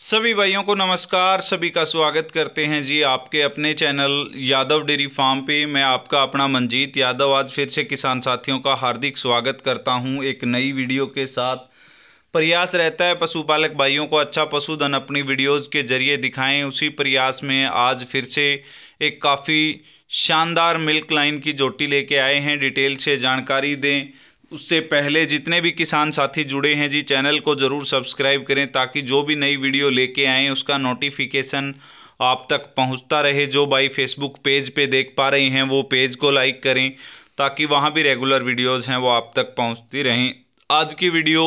सभी भाइयों को नमस्कार सभी का स्वागत करते हैं जी आपके अपने चैनल यादव डेयरी फार्म पे मैं आपका अपना मंजीत यादव आज फिर से किसान साथियों का हार्दिक स्वागत करता हूं एक नई वीडियो के साथ प्रयास रहता है पशुपालक भाइयों को अच्छा पशुधन अपनी वीडियोस के जरिए दिखाएं उसी प्रयास में आज फिर से एक काफ़ी शानदार मिल्क लाइन की जोटी लेके आए हैं डिटेल से जानकारी दें उससे पहले जितने भी किसान साथी जुड़े हैं जी चैनल को ज़रूर सब्सक्राइब करें ताकि जो भी नई वीडियो लेके आएँ उसका नोटिफिकेशन आप तक पहुंचता रहे जो भाई फेसबुक पेज पे देख पा रहे हैं वो पेज को लाइक करें ताकि वहाँ भी रेगुलर वीडियोस हैं वो आप तक पहुँचती रहें आज की वीडियो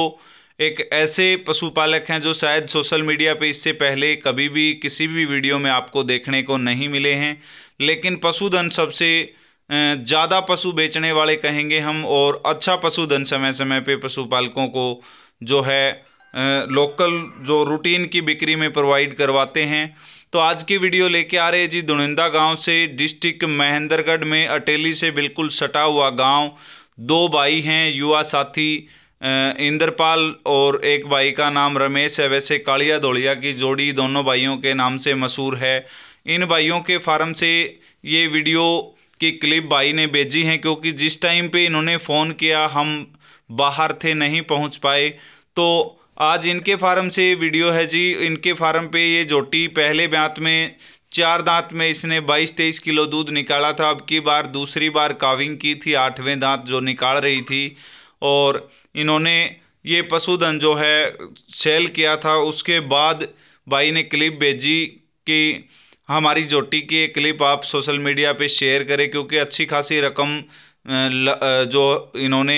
एक ऐसे पशुपालक हैं जो शायद सोशल मीडिया पे इससे पहले कभी भी किसी भी वीडियो में आपको देखने को नहीं मिले हैं लेकिन पशुधन सबसे ज़्यादा पशु बेचने वाले कहेंगे हम और अच्छा पशुधन समय समय पे पशुपालकों को जो है लोकल जो रूटीन की बिक्री में प्रोवाइड करवाते हैं तो आज की वीडियो लेके आ रहे जी दुनिंदा गांव से डिस्ट्रिक्ट महेंद्रगढ़ में अटेली से बिल्कुल सटा हुआ गांव दो भाई हैं युवा साथी इंद्रपाल और एक भाई का नाम रमेश है वैसे कालिया धोलिया की जोड़ी दोनों भाइयों के नाम से मशहूर है इन भाइयों के फार्म से ये वीडियो की क्लिप भाई ने भेजी हैं क्योंकि जिस टाइम पे इन्होंने फ़ोन किया हम बाहर थे नहीं पहुंच पाए तो आज इनके फार्म से वीडियो है जी इनके फार्म पे ये जोटी पहले ब्यात में चार दांत में इसने 22-23 किलो दूध निकाला था अब की बार दूसरी बार काविंग की थी आठवें दांत जो निकाल रही थी और इन्होंने ये पशुधन जो है सेल किया था उसके बाद भाई ने क्लिप भेजी कि हाँ, हमारी जोटी की एक क्लिप आप सोशल मीडिया पे शेयर करें क्योंकि अच्छी खासी रकम जो इन्होंने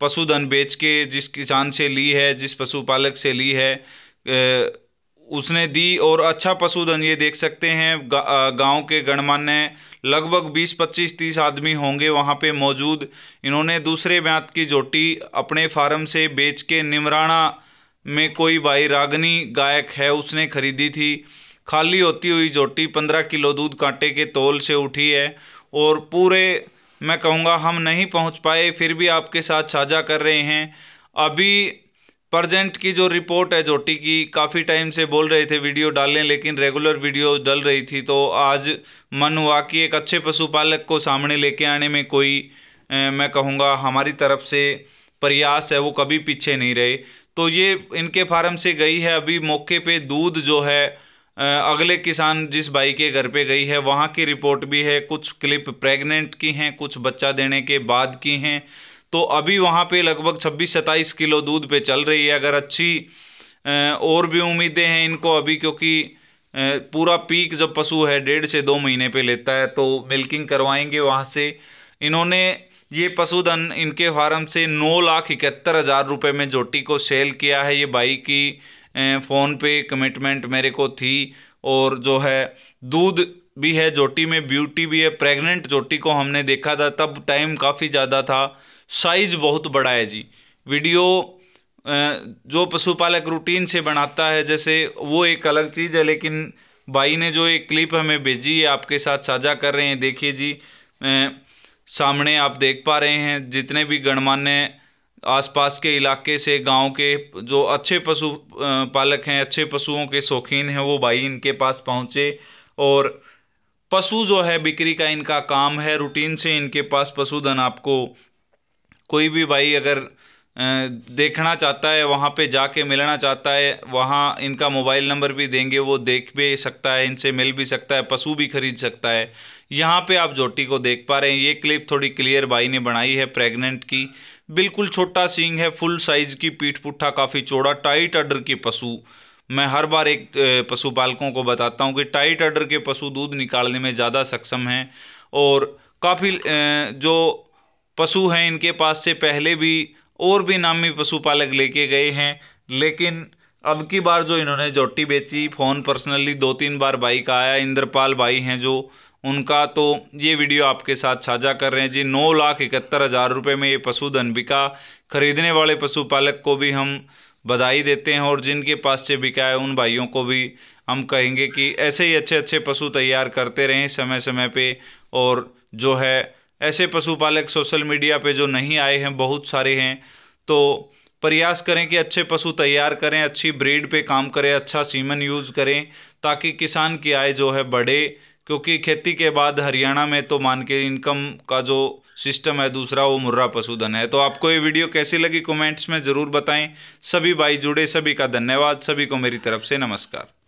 पशुधन बेच के जिस किसान से ली है जिस पशुपालक से ली है उसने दी और अच्छा पशुधन ये देख सकते हैं गांव के गणमान्य लगभग 20-25 तीस आदमी होंगे वहां पे मौजूद इन्होंने दूसरे ब्यात की जोटी अपने फार्म से बेच के निमराणा में कोई भाई रागनी गायक है उसने खरीदी थी खाली होती हुई जोटी पंद्रह किलो दूध कांटे के तोल से उठी है और पूरे मैं कहूँगा हम नहीं पहुँच पाए फिर भी आपके साथ साझा कर रहे हैं अभी प्रजेंट की जो रिपोर्ट है जोटी की काफ़ी टाइम से बोल रहे थे वीडियो डालें लेकिन रेगुलर वीडियो डल रही थी तो आज मन हुआ कि एक अच्छे पशुपालक को सामने लेके आने में कोई ए, मैं कहूँगा हमारी तरफ से प्रयास है वो कभी पीछे नहीं रहे तो ये इनके फार्म से गई है अभी मौके पे दूध जो है अगले किसान जिस बाई के घर पे गई है वहाँ की रिपोर्ट भी है कुछ क्लिप प्रेग्नेंट की हैं कुछ बच्चा देने के बाद की हैं तो अभी वहाँ पे लगभग 26-27 किलो दूध पे चल रही है अगर अच्छी और भी उम्मीदें हैं इनको अभी क्योंकि पूरा पीक जब पशु है डेढ़ से दो महीने पे लेता है तो मिल्किंग करवाएंगे वहाँ से इन्होंने ये पशुधन इनके फार्म से नौ लाख इकहत्तर हज़ार रुपये में जोटी को सेल किया है ये बाई की फ़ोन पे कमिटमेंट मेरे को थी और जो है दूध भी है जोटी में ब्यूटी भी है प्रेग्नेंट जोटी को हमने देखा था तब टाइम काफ़ी ज़्यादा था साइज़ बहुत बड़ा है जी वीडियो जो पशुपालक रूटीन से बनाता है जैसे वो एक अलग चीज़ है लेकिन भाई ने जो एक क्लिप हमें भेजी है आपके साथ साझा कर रहे हैं देखिए जी सामने आप देख पा रहे हैं जितने भी गणमान्य आसपास के इलाके से गांव के जो अच्छे पशु पालक हैं अच्छे पशुओं के शौकीन हैं वो भाई इनके पास पहुँचे और पशु जो है बिक्री का इनका काम है रूटीन से इनके पास पशुधन आपको कोई भी भाई अगर देखना चाहता है वहाँ पे जाके मिलना चाहता है वहाँ इनका मोबाइल नंबर भी देंगे वो देख भी सकता है इनसे मिल भी सकता है पशु भी खरीद सकता है यहाँ पे आप जोटी को देख पा रहे हैं ये क्लिप थोड़ी क्लियर बाई ने बनाई है प्रेग्नेंट की बिल्कुल छोटा सींग है फुल साइज़ की पीठ पुट्ठा काफ़ी चौड़ा टाइट अडर की पशु मैं हर बार एक पशुपालकों को बताता हूँ कि टाइट अडर के पशु दूध निकालने में ज़्यादा सक्षम हैं और काफ़ी जो पशु हैं इनके पास से पहले भी और भी नामी पशुपालक लेके गए हैं लेकिन अब की बार जो इन्होंने जोटी बेची फ़ोन पर्सनली दो तीन बार भाई का आया इंद्रपाल भाई हैं जो उनका तो ये वीडियो आपके साथ साझा कर रहे हैं जी नौ लाख इकहत्तर हज़ार रुपये में ये पशुधन बिका खरीदने वाले पशुपालक को भी हम बधाई देते हैं और जिनके पास से बिका है उन भाइयों को भी हम कहेंगे कि ऐसे ही अच्छे अच्छे पशु तैयार करते रहें समय समय पर और जो है ऐसे पशुपालक सोशल मीडिया पे जो नहीं आए हैं बहुत सारे हैं तो प्रयास करें कि अच्छे पशु तैयार करें अच्छी ब्रीड पे काम करें अच्छा सीमन यूज़ करें ताकि किसान की आय जो है बढ़े क्योंकि खेती के बाद हरियाणा में तो मान के इनकम का जो सिस्टम है दूसरा वो मुर्रा पशुधन है तो आपको ये वीडियो कैसी लगी कमेंट्स में ज़रूर बताएं सभी भाई जुड़े सभी का धन्यवाद सभी को मेरी तरफ से नमस्कार